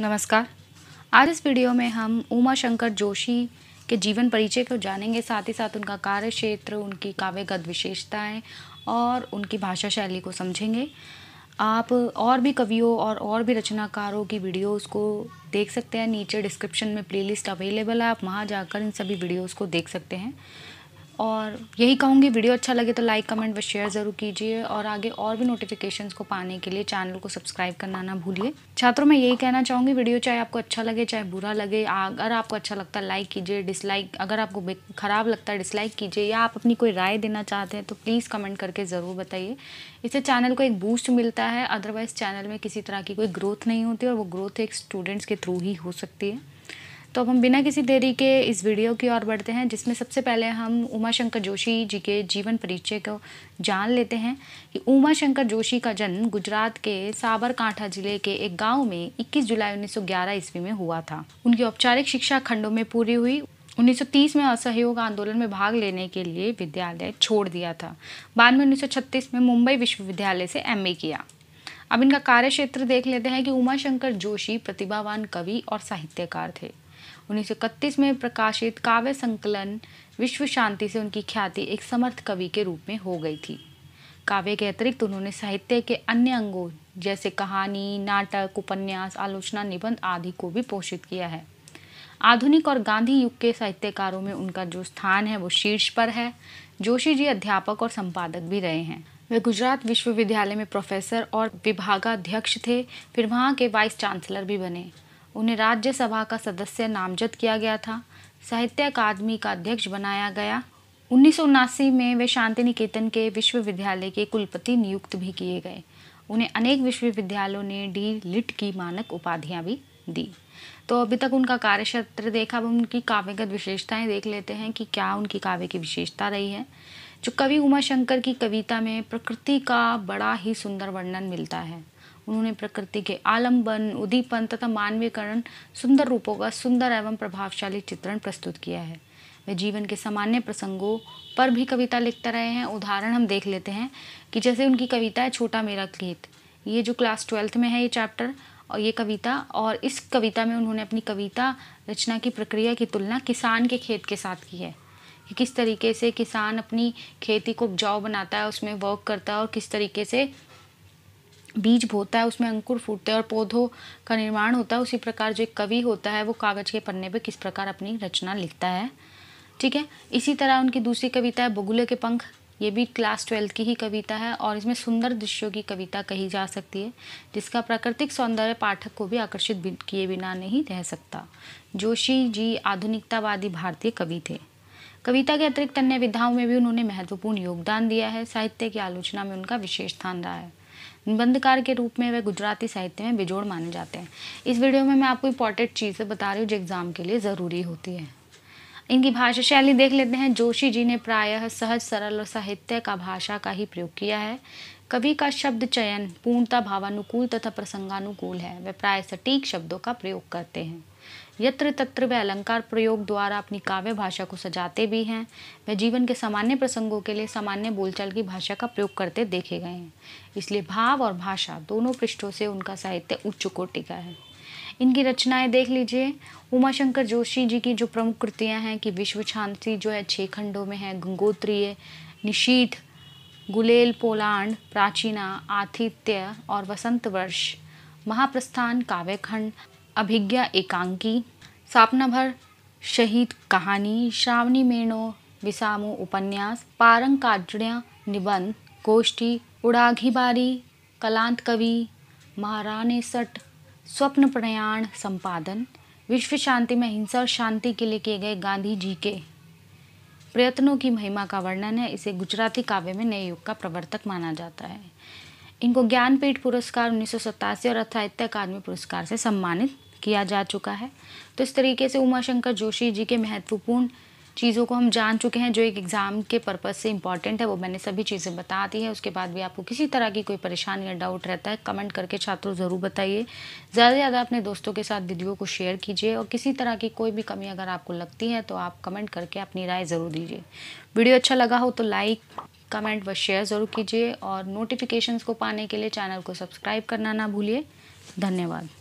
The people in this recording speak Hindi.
नमस्कार आज इस वीडियो में हम उमा शंकर जोशी के जीवन परिचय को जानेंगे साथ ही साथ उनका कार्य क्षेत्र उनकी काव्यगत विशेषताएं और उनकी भाषा शैली को समझेंगे आप और भी कवियों और और भी रचनाकारों की वीडियोस को देख सकते हैं नीचे डिस्क्रिप्शन में प्लेलिस्ट अवेलेबल है आप वहाँ जाकर इन सभी वीडियोस को देख सकते हैं और यही कहूँगी वीडियो अच्छा लगे तो लाइक कमेंट व शेयर ज़रूर कीजिए और आगे और भी नोटिफिकेशंस को पाने के लिए चैनल को सब्सक्राइब करना ना भूलिए छात्रों मैं यही कहना चाहूँगी वीडियो चाहे आपको अच्छा लगे चाहे बुरा लगे अगर आपको अच्छा लगता है लाइक कीजिए डिसलाइक अगर आपको ख़राब लगता है डिसलाइक कीजिए या आप अपनी कोई राय देना चाहते हैं तो प्लीज़ कमेंट करके ज़रूर बताइए इससे चैनल को एक बूस्ट मिलता है अदरवाइज़ चैनल में किसी तरह की कोई ग्रोथ नहीं होती और वो ग्रोथ एक स्टूडेंट्स के थ्रू ही हो सकती है तो अब हम बिना किसी देरी के इस वीडियो की ओर बढ़ते हैं जिसमें सबसे पहले हम उमा शंकर जोशी जी के जीवन परिचय को जान लेते हैं कि उमा शंकर जोशी का जन्म गुजरात के साबरकांठा जिले के एक गांव में 21 जुलाई 1911 ईस्वी में हुआ था उनकी औपचारिक शिक्षा खंडों में पूरी हुई 1930 में असहयोग आंदोलन में भाग लेने के लिए विद्यालय छोड़ दिया था बाद में उन्नीस में मुंबई विश्वविद्यालय से एम किया अब इनका कार्य क्षेत्र देख लेते हैं कि उमाशंकर जोशी प्रतिभावान कवि और साहित्यकार थे 1931 में प्रकाशित काव्य संकलन विश्व शांति से उनकी ख्याति एक समर्थ कवि के रूप में हो गई थी काव्य के अतिरिक्त उन्होंने साहित्य के अन्य अंगों जैसे कहानी नाटक उपन्यास आलोचना निबंध आदि को भी पोषित किया है आधुनिक और गांधी युग के साहित्यकारों में उनका जो स्थान है वो शीर्ष पर है जोशी जी अध्यापक और संपादक भी रहे हैं वे गुजरात विश्वविद्यालय में प्रोफेसर और विभागाध्यक्ष थे फिर वहाँ के वाइस चांसलर भी बने उन्हें राज्यसभा का सदस्य नामजद किया गया था साहित्य अकादमी का अध्यक्ष बनाया गया उन्नीस में वे शांति निकेतन के विश्वविद्यालय के कुलपति नियुक्त भी किए गए उन्हें अनेक विश्वविद्यालयों ने डी लिट की मानक उपाधियां भी दी तो अभी तक उनका कार्यक्षेत्र देखा अब उनकी काव्यगत विशेषताएं देख लेते हैं कि क्या उनकी काव्य की विशेषता रही है जो कवि उमाशंकर की कविता में प्रकृति का बड़ा ही सुंदर वर्णन मिलता है उन्होंने प्रकृति के आलम्बन उदीपन तथा मानवीयकरण सुंदर रूपों का सुंदर एवं प्रभावशाली चित्रण प्रस्तुत किया है वे जीवन के सामान्य प्रसंगों पर भी कविता लिखते रहे हैं उदाहरण हम देख लेते हैं कि जैसे उनकी कविता है छोटा मेरा खेत ये जो क्लास ट्वेल्थ में है ये चैप्टर और ये कविता और इस कविता में उन्होंने अपनी कविता रचना की प्रक्रिया की तुलना किसान के खेत के साथ की है कि किस तरीके से किसान अपनी खेती को उपजाऊ बनाता है उसमें वर्क करता है और किस तरीके से बीज बोता है उसमें अंकुर फूटते हैं और पौधों का निर्माण होता है उसी प्रकार जो एक कवि होता है वो कागज़ के पन्ने पर किस प्रकार अपनी रचना लिखता है ठीक है इसी तरह उनकी दूसरी कविता है बगुले के पंख ये भी क्लास ट्वेल्थ की ही कविता है और इसमें सुंदर दृश्यों की कविता कही जा सकती है जिसका प्राकृतिक सौंदर्य पाठक को भी आकर्षित किए बिना नहीं रह सकता जोशी जी आधुनिकतावादी भारतीय कवि थे कविता के अतिरिक्त अन्य विधाओं में भी उन्होंने महत्वपूर्ण योगदान दिया है साहित्य की आलोचना में उनका विशेष स्थान रहा है निबंधकार के रूप में वह गुजराती साहित्य में बेजोड़ माने जाते हैं इस वीडियो में मैं आपको इंपॉर्टेंट चीज़ें बता रही हूँ जो एग्ज़ाम के लिए ज़रूरी होती है इनकी भाषा शैली देख लेते हैं जोशी जी ने प्रायः सहज सरल और साहित्य का भाषा का ही प्रयोग किया है कवि का शब्द चयन पूर्णता भावानुकूल तथा प्रसंगानुकूल है वे प्राय सटीक शब्दों का प्रयोग करते हैं यत्र तत्र वे अलंकार प्रयोग द्वारा अपनी काव्य भाषा को सजाते भी हैं वे जीवन के सामान्य प्रसंगों के लिए सामान्य बोलचाल की भाषा का प्रयोग करते देखे गए हैं इसलिए भाव और भाषा दोनों पृष्ठों से उनका साहित्य उच्च कोटि का है इनकी रचनाएं देख लीजिए उमाशंकर जोशी जी की जो प्रमुख कृतियां हैं कि विश्व शांति जो है छः खंडों में है गंगोत्रीय निशीथ गुलेल पोलांड प्राचीना आतिथ्य और वसंत वर्ष महाप्रस्थान काव्यखंड अभिज्ञा एकांकी सापनाभर शहीद कहानी श्रावणी मेणो विसामो उपन्यास काजड़िया निबंध गोष्ठी उड़ाघीबारी कलांत कवि महाराने सट स्वप्न प्रयाण संपादन विश्व शांति में हिंसा और शांति के लिए किए गए गांधी जी के प्रयत्नों की महिमा का वर्णन है इसे गुजराती काव्य में नए युग का प्रवर्तक माना जाता है इनको ज्ञानपीठ पुरस्कार उन्नीस और साहित्य अकादमी पुरस्कार से सम्मानित किया जा चुका है तो इस तरीके से उमाशंकर जोशी जी के महत्वपूर्ण चीज़ों को हम जान चुके हैं जो एक एग्ज़ाम के पर्पज़ से इंपॉर्टेंट है वो मैंने सभी चीज़ें बता दी है उसके बाद भी आपको किसी तरह की कोई परेशानी या डाउट रहता है कमेंट करके छात्रों ज़रूर बताइए ज़्यादा से ज़्यादा अपने दोस्तों के साथ वीडियो को शेयर कीजिए और किसी तरह की कोई भी कमी अगर आपको लगती है तो आप कमेंट करके अपनी राय ज़रूर दीजिए वीडियो अच्छा लगा हो तो लाइक कमेंट व शेयर ज़रूर कीजिए और नोटिफिकेशन को पाने के लिए चैनल को सब्सक्राइब करना ना भूलिए धन्यवाद